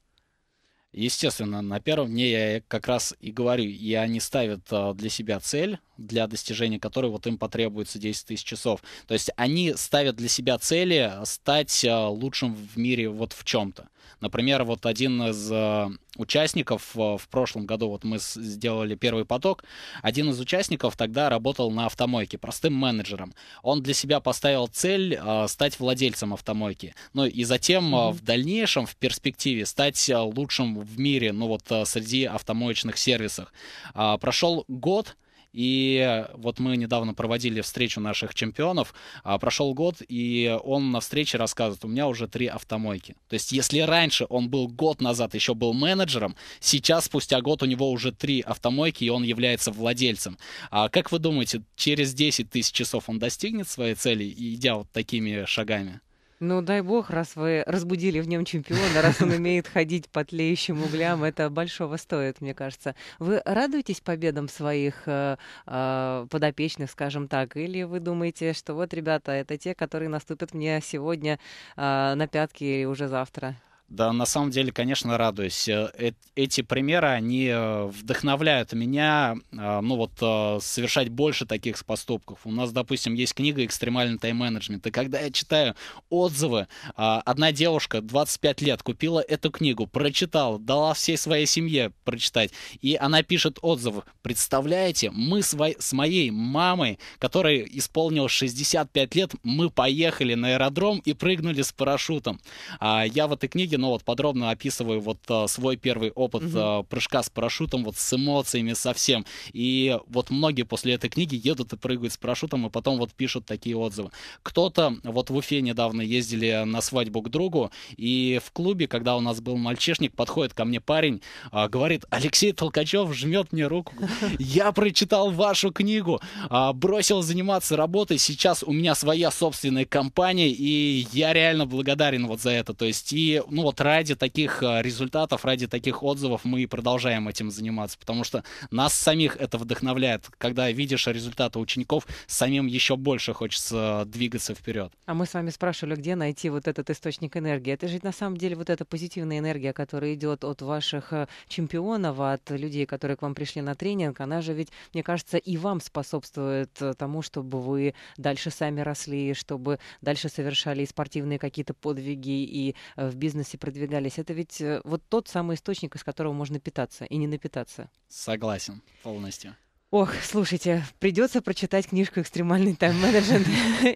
Естественно, на первом дне я как раз и говорю, и они ставят а, для себя цель, для достижения которой вот им потребуется 10 тысяч часов. То есть они ставят для себя цели а, стать а, лучшим в мире вот в чем-то. Например, вот один из участников в прошлом году, вот мы сделали первый поток, один из участников тогда работал на автомойке, простым менеджером. Он для себя поставил цель стать владельцем автомойки. Ну и затем mm-hmm. в дальнейшем, в перспективе, стать лучшим в мире, ну вот э, среди автомоечных сервисов. А, прошел год, и вот мы недавно проводили встречу наших чемпионов, а, прошел год, и он на встрече рассказывает, у меня уже три автомойки. То есть, если раньше он был год назад еще был менеджером, сейчас, спустя год, у него уже три автомойки, и он является владельцем. А как вы думаете, через 10 тысяч часов он достигнет своей цели, идя вот такими шагами? Ну, дай бог, раз вы разбудили в нем чемпиона, раз он умеет ходить по тлеющим углям, это большого стоит, мне кажется. Вы радуетесь победам своих э, э, подопечных, скажем так, или вы думаете, что вот, ребята, это те, которые наступят мне сегодня э, на пятки или уже завтра? Да, на самом деле, конечно, радуюсь. Э эти примеры, они э, вдохновляют меня, э, ну вот, э, совершать больше таких поступков. У нас, допустим, есть книга «Экстремальный тайм-менеджмент», и когда я читаю отзывы, а, одна девушка 25 лет купила эту книгу, прочитала, дала всей своей семье прочитать, и она пишет отзыв. Представляете, мы с, моей мамой, которой исполнилось 65 лет, мы поехали на аэродром и прыгнули с парашютом. А я в этой книге но вот подробно описываю вот а, свой первый опыт угу. а, прыжка с парашютом, вот с эмоциями, совсем И вот многие после этой книги едут и прыгают с парашютом, и потом вот пишут такие отзывы. Кто-то, вот в Уфе недавно ездили на свадьбу к другу, и в клубе, когда у нас был мальчишник, подходит ко мне парень, а, говорит, Алексей Толкачев жмет мне руку, я прочитал вашу книгу, а, бросил заниматься работой, сейчас у меня своя собственная компания, и я реально благодарен вот за это. То есть, и, ну вот вот ради таких э, результатов, ради таких отзывов мы и продолжаем этим заниматься, потому что нас самих это вдохновляет. Когда видишь результаты учеников, самим еще больше хочется двигаться вперед. А мы с вами спрашивали, где найти вот этот источник энергии. Это же на самом деле вот эта позитивная энергия, которая идет от ваших э, чемпионов, от людей, которые к вам пришли на тренинг, она же ведь, мне кажется, и вам способствует э, тому, чтобы вы дальше сами росли, чтобы дальше совершали и спортивные какие-то подвиги, и в бизнесе развивались продвигались, это ведь э, вот тот самый источник, из которого можно питаться и не напитаться. Согласен полностью. Ох, слушайте, придется прочитать книжку «Экстремальный тайм-менеджмент»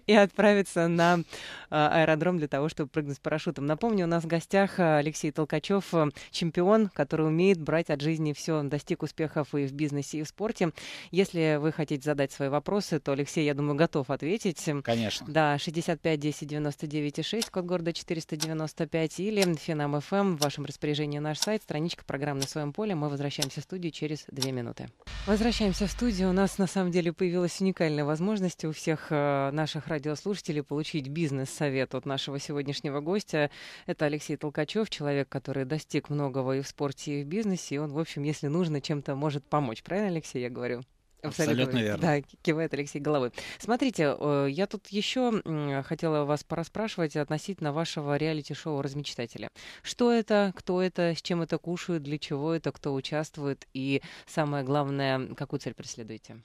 и отправиться на а, аэродром для того, чтобы прыгнуть с парашютом. Напомню, у нас в гостях а, Алексей Толкачев, а, чемпион, который умеет брать от жизни все, достиг успехов и в бизнесе, и в спорте. Если вы хотите задать свои вопросы, то Алексей, я думаю, готов ответить. Конечно. Да, 65 10 99 6, код города 495 или Финам ФМ. Эм, в вашем распоряжении наш сайт, страничка программы «На своем поле». Мы возвращаемся в студию через две минуты. Возвращаемся в студию. У нас на самом деле появилась уникальная возможность у всех э, наших радиослушателей получить бизнес-совет от нашего сегодняшнего гостя. Это Алексей Толкачев, человек, который достиг многого и в спорте, и в бизнесе. И он, в общем, если нужно, чем-то может помочь. Правильно, Алексей, я говорю? Абсолютно, Абсолютно верно. Да, кивает Алексей головой. Смотрите, э, я тут еще хотела вас пораспрашивать относительно вашего реалити-шоу «Размечтатели». Что это, кто это, с чем это кушают, для чего это, кто участвует и, самое главное, какую цель преследуете?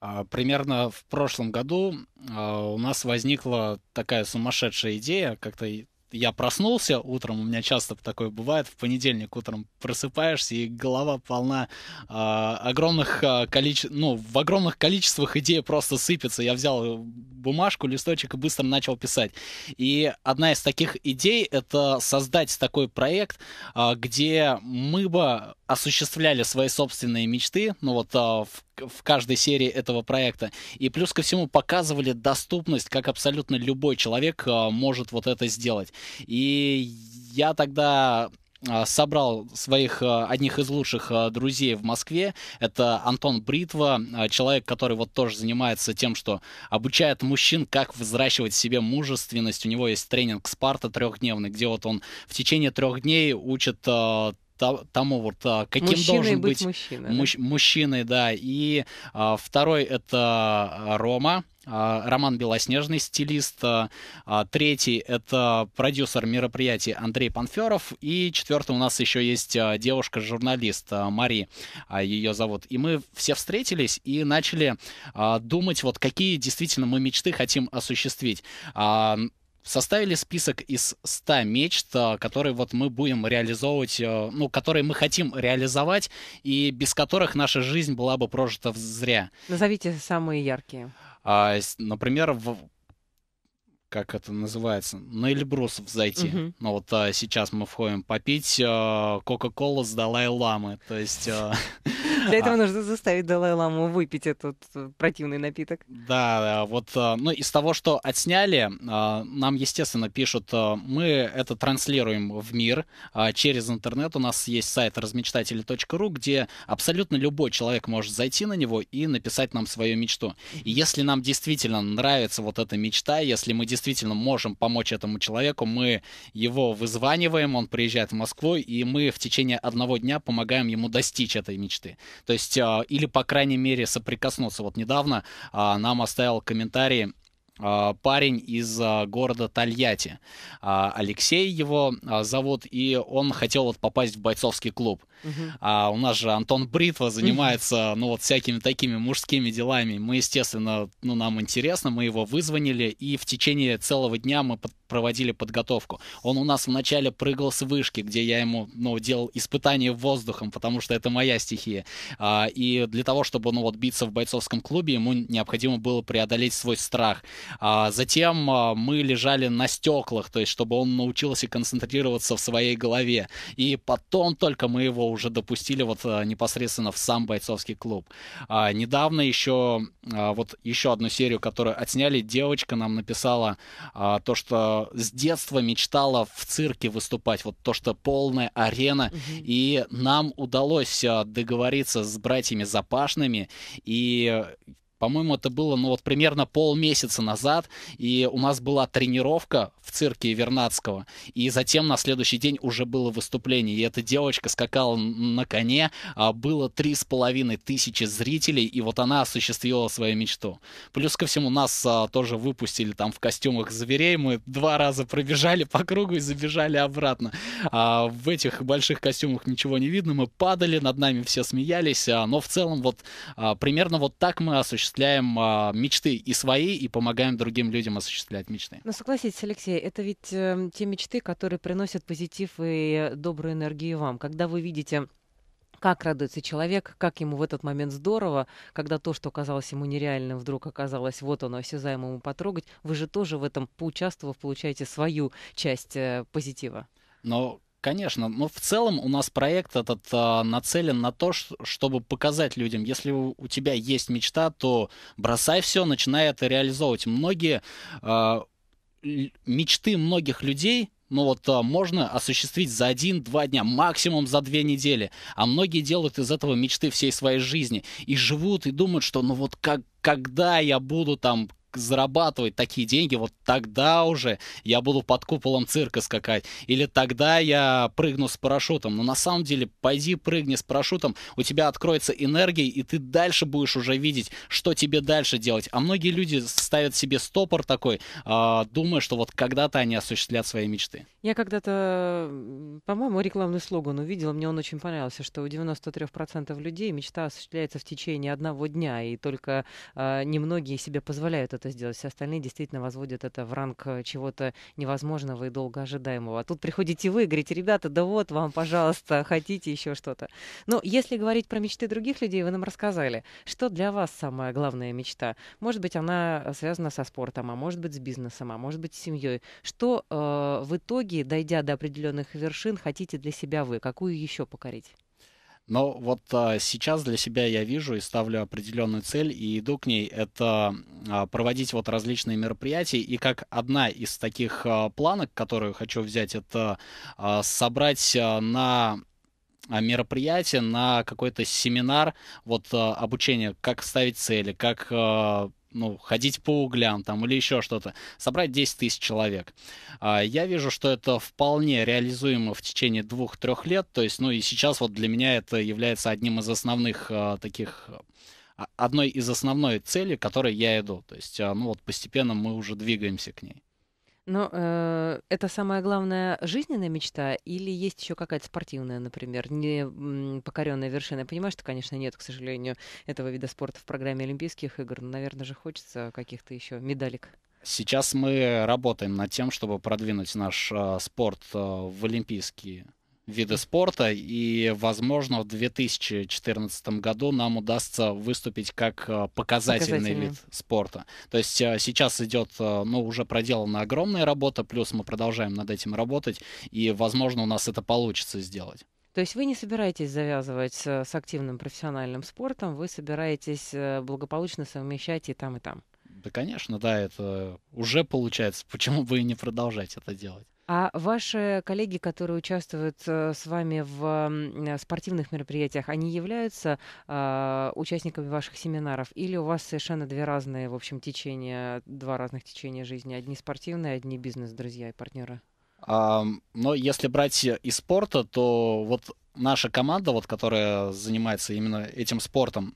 А, примерно в прошлом году а, у нас возникла такая сумасшедшая идея, как-то я проснулся утром, у меня часто такое бывает, в понедельник утром просыпаешься, и голова полна э, огромных э, а, количеств, ну, в огромных количествах идей просто сыпется. Я взял э, бумажку, листочек и быстро начал писать. И одна из таких идей — это создать такой проект, э, где мы бы осуществляли свои собственные мечты, ну вот э, в в каждой серии этого проекта. И плюс ко всему показывали доступность, как абсолютно любой человек а, может вот это сделать. И я тогда а, собрал своих а, одних из лучших друзей в Москве. Это Антон Бритва, человек, который вот тоже занимается тем, что обучает мужчин, как взращивать в себе мужественность. У него есть тренинг Спарта трехдневный, где вот он в течение трех дней учит тому, вот а, каким мужчиной должен быть, быть мужчина, да? мужчиной, да. И а, второй это а, Рома. А, Роман Белоснежный, стилист. Третий — это продюсер мероприятий Андрей Панферов. И четвертый у нас еще есть девушка-журналист Мари, ее зовут. И мы все встретились и начали думать, вот какие действительно мы мечты хотим осуществить составили список из 100 мечт, э, которые вот мы будем реализовывать, э, ну, которые мы хотим реализовать, и без которых наша жизнь была бы прожита зря. Назовите самые яркие. А, например, в как это называется, на Эльбрусов зайти. Угу. Ну вот а, сейчас мы входим попить а, Кока-Колу с Далай-Ламы. То есть... А, Для этого а, нужно заставить Далай-Ламу выпить этот э, противный напиток. Да, да, вот, ну, из того, что отсняли, нам, естественно, пишут, мы это транслируем в мир через интернет. У нас есть сайт размечтатели.ру, где абсолютно любой человек может зайти на него и написать нам свою мечту. И если нам действительно нравится вот эта мечта, если мы действительно действительно можем помочь этому человеку, мы его вызваниваем, он приезжает в Москву, и мы в течение одного дня помогаем ему достичь этой мечты. То есть, а, или, по крайней мере, соприкоснуться. Вот недавно а, нам оставил комментарий а, парень из а, города Тольятти. А, Алексей его зовут, и он хотел вот попасть в бойцовский клуб. Угу. А у нас же Антон Бритва занимается, ну, вот всякими такими мужскими делами. Мы, естественно, ну, нам интересно, мы его вызвонили, и в течение целого дня мы проводили подготовку. Он у нас вначале прыгал с вышки, где я ему, ну, делал испытания воздухом, потому что это моя стихия. А, и для того, чтобы, ну, вот биться в бойцовском клубе, ему необходимо было преодолеть свой страх. А, затем а, мы лежали на стеклах, то есть, чтобы он научился концентрироваться в своей голове. И потом только мы его уже допустили вот а, непосредственно в сам бойцовский клуб. А, недавно еще, а, вот еще одну серию, которую отсняли, девочка нам написала а, то, что с детства мечтала в цирке выступать. Вот то, что полная арена. Угу. И нам удалось а, договориться с братьями Запашными. И по-моему, это было, ну вот примерно полмесяца назад, и у нас была тренировка в цирке Вернадского, и затем на следующий день уже было выступление, и эта девочка скакала на коне, а, было три с половиной тысячи зрителей, и вот она осуществила свою мечту. Плюс ко всему, нас а, тоже выпустили там в костюмах зверей, мы два раза пробежали по кругу и забежали обратно. А, в этих больших костюмах ничего не видно, мы падали, над нами все смеялись, а, но в целом вот а, примерно вот так мы осуществили осуществляем а, мечты и свои, и помогаем другим людям осуществлять мечты. Но ну, согласитесь, Алексей, это ведь э, те мечты, которые приносят позитив и добрую энергию вам. Когда вы видите как радуется человек, как ему в этот момент здорово, когда то, что казалось ему нереальным, вдруг оказалось вот оно, осязаемо ему потрогать, вы же тоже в этом, поучаствовав, получаете свою часть э, позитива. Но конечно. Но в целом у нас проект этот а, нацелен на то, чтобы показать людям, если у тебя есть мечта, то бросай все, начинай это реализовывать. Многие а, мечты многих людей ну вот а, можно осуществить за один-два дня, максимум за две недели. А многие делают из этого мечты всей своей жизни. И живут, и думают, что ну вот как, когда я буду там зарабатывать такие деньги, вот тогда уже я буду под куполом цирка скакать, или тогда я прыгну с парашютом. Но на самом деле, пойди прыгни с парашютом, у тебя откроется энергия, и ты дальше будешь уже видеть, что тебе дальше делать. А многие люди ставят себе стопор такой, а, думая, что вот когда-то они осуществлят свои мечты. Я когда-то, по-моему, рекламный слоган увидела, мне он очень понравился, что у 93% людей мечта осуществляется в течение одного дня, и только э, немногие себе позволяют это что сделать. Все остальные действительно возводят это в ранг э, чего-то невозможного и долго ожидаемого. А тут приходите вы и говорите, ребята, да вот вам, пожалуйста, хотите еще что-то. Но если говорить про мечты других людей, вы нам рассказали, что для вас самая главная мечта? Может быть, она э, связана со спортом, а может быть, с бизнесом, а может быть, с семьей. Что э, в итоге, дойдя до определенных вершин, хотите для себя вы? Какую еще покорить? Но вот а, сейчас для себя я вижу и ставлю определенную цель и иду к ней. Это а, проводить вот различные мероприятия. И как одна из таких а, планок, которую хочу взять, это а, собрать а, на а, мероприятие, на какой-то семинар, вот а, обучение, как ставить цели, как а, ну, ходить по углям там или еще что-то, собрать 10 тысяч человек. А, я вижу, что это вполне реализуемо в течение двух-трех лет, то есть, ну и сейчас вот для меня это является одним из основных а, таких а, одной из основной цели, к которой я иду. То есть, ну вот постепенно мы уже двигаемся к ней. Но э, это самая главная жизненная мечта или есть еще какая-то спортивная, например, не покоренная вершина? Я понимаю, что, конечно, нет, к сожалению, этого вида спорта в программе Олимпийских игр, но, наверное, же хочется каких-то еще медалек. Сейчас мы работаем над тем, чтобы продвинуть наш э, спорт э, в Олимпийские виды спорта, и, возможно, в 2014 году нам удастся выступить как э, показательный, вид спорта. То есть э, сейчас идет, э, ну, уже проделана огромная работа, плюс мы продолжаем над этим работать, и, возможно, у нас это получится сделать. То есть вы не собираетесь завязывать с активным профессиональным спортом, вы собираетесь благополучно совмещать и там, и там. Да, конечно, да, это уже получается. Почему бы и не продолжать это делать? А ваши коллеги, которые участвуют э, с вами в э, спортивных мероприятиях, они являются э, участниками ваших семинаров? Или у вас совершенно две разные, в общем, течения, два разных течения жизни? Одни спортивные, одни бизнес-друзья и партнеры? Um, но если брать из спорта, то вот наша команда, вот, которая занимается именно этим спортом,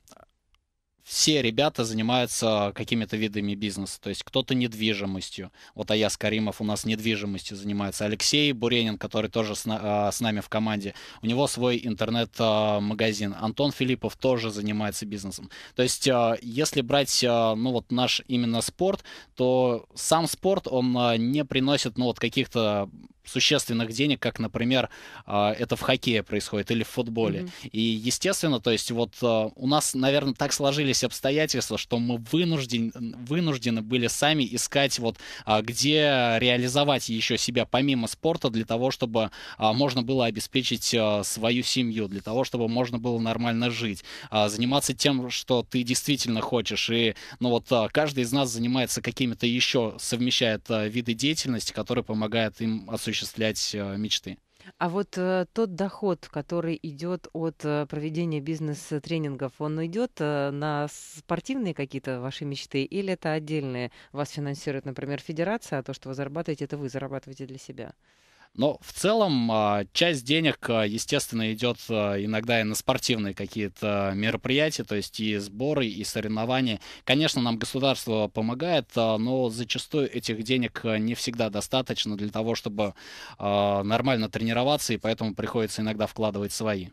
все ребята занимаются какими-то видами бизнеса. То есть кто-то недвижимостью. Вот Аяс Каримов у нас недвижимостью занимается. Алексей Буренин, который тоже с, на, а, с нами в команде, у него свой интернет-магазин. А, Антон Филиппов тоже занимается бизнесом. То есть а, если брать, ну вот наш именно спорт, то сам спорт, он не приносит, ну вот каких-то существенных денег, как, например, а, это в хоккее происходит или в футболе. Mm-hmm. И, естественно, то есть вот а, у нас, наверное, так сложились обстоятельства, что мы вынужден, вынуждены были сами искать вот а, где реализовать еще себя помимо спорта для того, чтобы можно было обеспечить свою семью, для того, чтобы можно было нормально жить, заниматься тем, что ты действительно хочешь. И, ну вот, каждый из нас занимается какими-то еще, совмещает виды деятельности, которые помогают им осуществлять осуществлять э, мечты. А вот э, тот доход, который идет от э, проведения бизнес-тренингов, он идет э, на спортивные какие-то ваши мечты или это отдельные? Вас финансирует, например, федерация, а то, что вы зарабатываете, это вы зарабатываете для себя? Но в целом а, часть денег, а, естественно, идет а, иногда и на спортивные какие-то мероприятия, то есть и сборы, и соревнования. Конечно, нам государство помогает, но зачастую этих денег не всегда достаточно для того, чтобы нормально тренироваться, и поэтому приходится иногда вкладывать свои.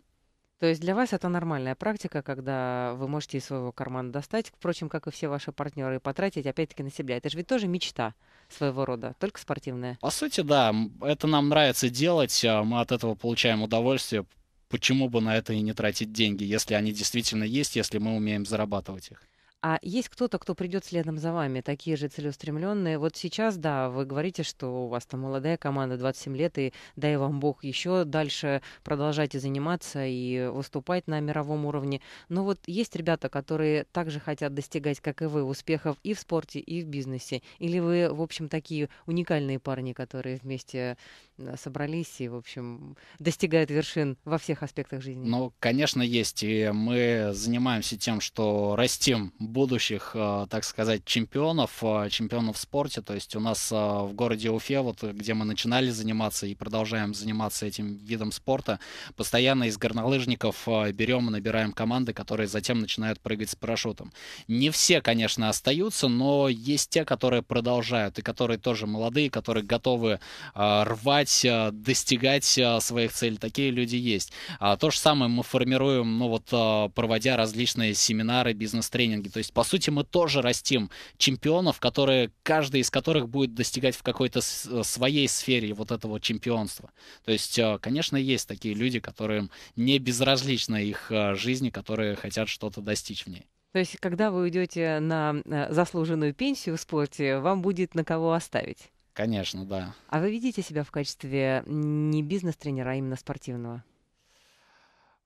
То есть для вас это нормальная практика, когда вы можете из своего кармана достать, впрочем, как и все ваши партнеры, и потратить опять-таки на себя. Это же ведь тоже мечта своего рода, только спортивная. По сути, да, это нам нравится делать, а, мы от этого получаем удовольствие. Почему бы на это и не тратить деньги, если они действительно есть, если мы умеем зарабатывать их? А есть кто-то, кто придет следом за вами, такие же целеустремленные? Вот сейчас, да, вы говорите, что у вас там молодая команда, 27 лет, и дай вам Бог еще дальше продолжайте заниматься и выступать на мировом уровне. Но вот есть ребята, которые также хотят достигать, как и вы, успехов и в спорте, и в бизнесе? Или вы, в общем, такие уникальные парни, которые вместе э, собрались и, в общем, достигают вершин во всех аспектах жизни? Ну, конечно, есть. И мы занимаемся тем, что растим будущих, э, так сказать, чемпионов, э, чемпионов в спорте. То есть у нас э, в городе Уфе, вот где мы начинали заниматься и продолжаем заниматься этим видом спорта, постоянно из горнолыжников берем и набираем команды, которые затем начинают прыгать с парашютом. Не все, конечно, остаются, но есть те, которые продолжают, и которые тоже молодые, которые готовы рвать, достигать своих целей. Такие люди есть. А то же самое мы формируем, ну вот, проводя различные семинары, бизнес-тренинги. То есть, по сути, мы тоже растим чемпионов, которые, каждый из которых будет достигать в какой-то э, своей сфере вот этого чемпионства. То есть, э, конечно, есть такие люди, которым не безразлична их э, жизнь, которые хотят что-то достичь в ней. То есть, когда вы уйдете на заслуженную пенсию в спорте, вам будет на кого оставить? Конечно, да. А вы видите себя в качестве не бизнес-тренера, а именно спортивного?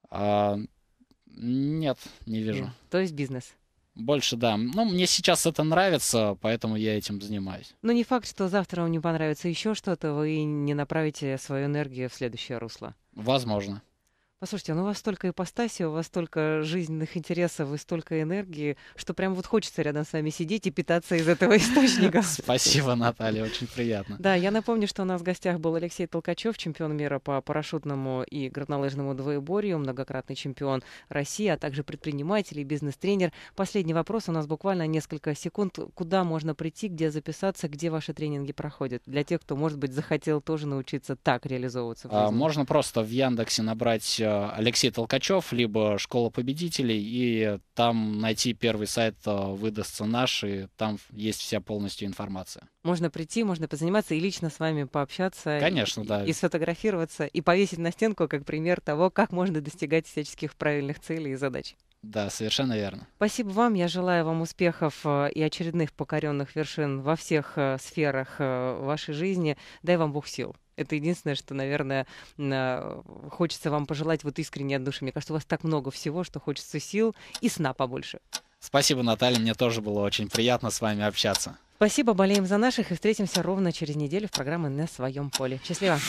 А, нет, не вижу. То есть бизнес? Больше, да. Ну, мне сейчас это нравится, поэтому я этим занимаюсь. Но не факт, что завтра вам не понравится еще что-то, вы не направите свою энергию в следующее русло. Возможно. Послушайте, ну у вас столько ипостаси, у вас столько жизненных интересов и столько энергии, что прям вот хочется рядом с вами сидеть и питаться из этого источника. Спасибо, Наталья, очень приятно. Да, я напомню, что у нас в гостях был Алексей Толкачев, чемпион мира по парашютному и горнолыжному двоеборью, многократный чемпион России, а также предприниматель и бизнес-тренер. Последний вопрос у нас буквально несколько секунд. Куда можно прийти, где записаться, где ваши тренинги проходят? Для тех, кто, может быть, захотел тоже научиться так реализовываться. в а, жизни. Можно просто в Яндексе набрать э, Алексей Толкачев, либо Школа победителей, и там найти первый сайт э, выдастся наш, и там есть вся полностью информация. Можно прийти, можно позаниматься и лично с вами пообщаться. Конечно, и, да. И сфотографироваться, и повесить на стенку как пример того, как можно достигать всяческих правильных целей и задач. Да, совершенно верно. Спасибо вам. Я желаю вам успехов э, и очередных покоренных вершин во всех э, сферах вашей жизни. Дай вам Бог сил. Это единственное, что, наверное, э, хочется вам пожелать вот искренне от души. Мне кажется, у вас так много всего, что хочется сил и сна побольше. Спасибо, Наталья. Мне тоже было очень приятно с вами общаться. Спасибо, болеем за наших и встретимся ровно через неделю в программе «На своем поле». Счастливо!